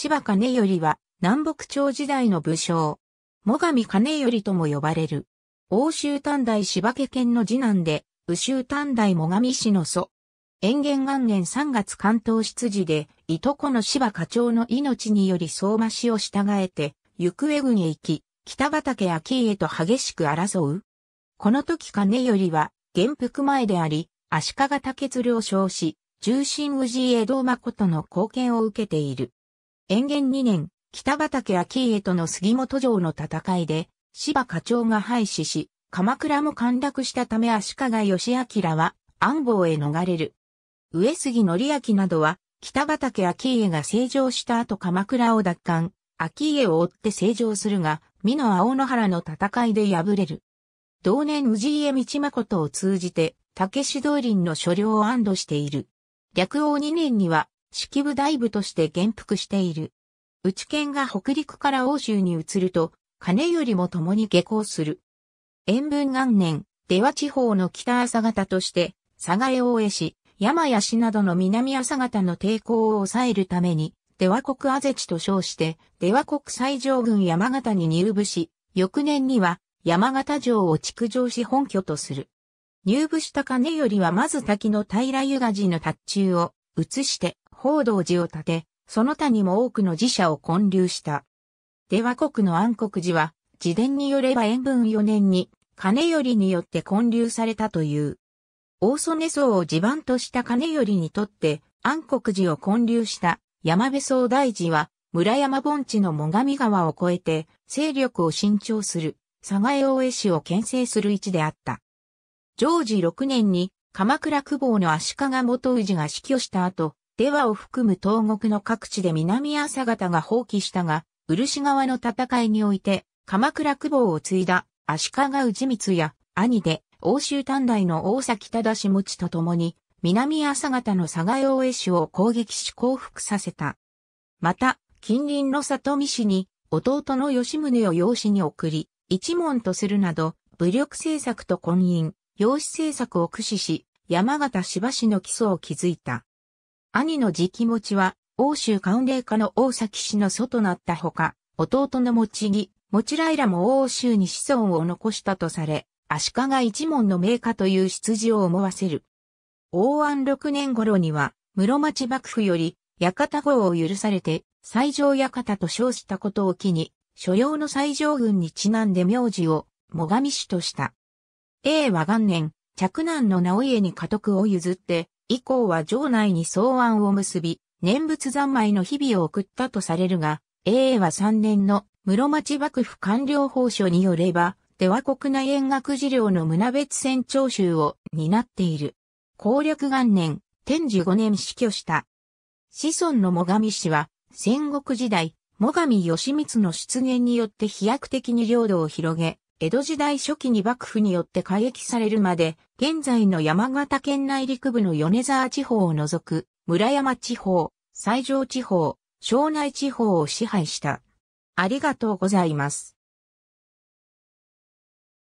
柴よ頼は南北朝時代の武将。最上よ頼とも呼ばれる。欧州短大柴家県の次男で、宇州短大最上氏の祖。延元元年3月関東出自で、いとこの柴課長の命により相馬氏を従えて、行方軍へ行き、北畠秋家と激しく争う。この時よ頼は、元服前であり、足利竹鶴を称し、重心氏江戸誠の貢献を受けている。延元2年、北畠顕家との杉本城の戦いで、芝課長が廃止し、鎌倉も陥落したため足利義明は安房へ逃れる。上杉則明などは、北畠顕家が成城した後鎌倉を奪還、顕家を追って成城するが、美濃青野原の戦いで敗れる。同年氏家道誠を通じて、竹志道林の所領を安堵している。略王2年には、式部大部として元服している。内県が北陸から欧州に移ると、金よりも共に下校する。塩分元年、出羽地方の北朝方として、佐賀江大江市、山谷市などの南朝方の抵抗を抑えるために、出羽国安ぜ地と称して、出羽国最上軍山形に入部し、翌年には山形城を築城し本拠とする。入部した金よりはまず滝の平湯賀寺の達中を移して、報道寺を建て、その他にも多くの寺社を建立した。出羽国の暗黒寺は、自伝によれば延文4年に、金頼によって建立されたという。大曽根荘を地盤とした金頼にとって、暗黒寺を建立した山部総大寺は、村山盆地の最上川を越えて、勢力を伸長する、佐賀江大江市を牽制する位置であった。常時6年に、鎌倉久保の足利元氏が死去した後、出羽を含む東国の各地で南朝方が放棄したが、漆川の戦いにおいて、鎌倉久保を継いだ足利氏光や兄で欧州短大の大崎忠持と共に、南朝方の佐賀用絵師を攻撃し降伏させた。また、近隣の里見氏に、弟の吉宗を養子に送り、一門とするなど、武力政策と婚姻、養子政策を駆使し、山形芝市の基礎を築いた。兄の直持ちは、欧州寒冷化の大崎氏の祖となったほか、弟の持ち木、持ちらいらも欧州に子孫を残したとされ、足利一門の名家という出自を思わせる。王安6年頃には、室町幕府より、館号を許されて、西条館と称したことを機に、所要の西条軍にちなんで名字を、最上氏とした。永和元年、嫡男の直家に家督を譲って、以降は城内に草案を結び、念仏三昧の日々を送ったとされるが、永和3年の室町幕府官僚法書によれば、では国内円学事業の胸別船徴収を担っている。攻略元年、天寿5年死去した。子孫の最上氏は、戦国時代、最上義満の出現によって飛躍的に領土を広げ、江戸時代初期に幕府によって改易されるまで、現在の山形県内陸部の米沢地方を除く、村山地方、西条地方、庄内地方を支配した。ありがとうございます。